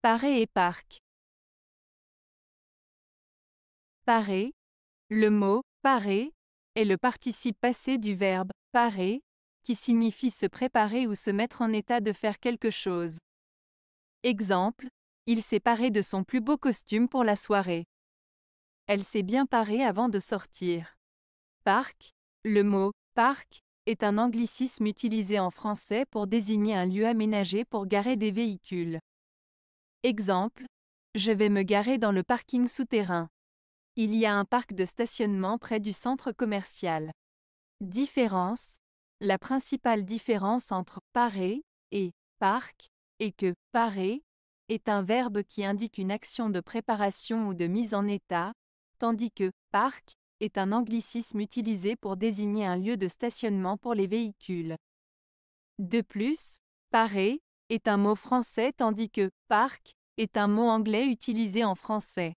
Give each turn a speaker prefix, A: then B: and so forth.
A: Parer et parc.
B: Parer, Le mot parer » est le participe passé du verbe parer, qui signifie se préparer ou se mettre en état de faire quelque chose. Exemple, il s'est paré de son plus beau costume pour la soirée. Elle s'est bien parée avant de sortir. Parc, le mot parc est un anglicisme utilisé en français pour désigner un lieu aménagé pour garer des véhicules. Exemple, je vais me garer dans le parking souterrain. Il y a un parc de stationnement près du centre commercial. Différence. La principale différence entre parer et parc est que parer est un verbe qui indique une action de préparation ou de mise en état, tandis que parc est un anglicisme utilisé pour désigner un lieu de stationnement pour les véhicules. De plus, parer est un mot français tandis que parc est un mot anglais utilisé en français.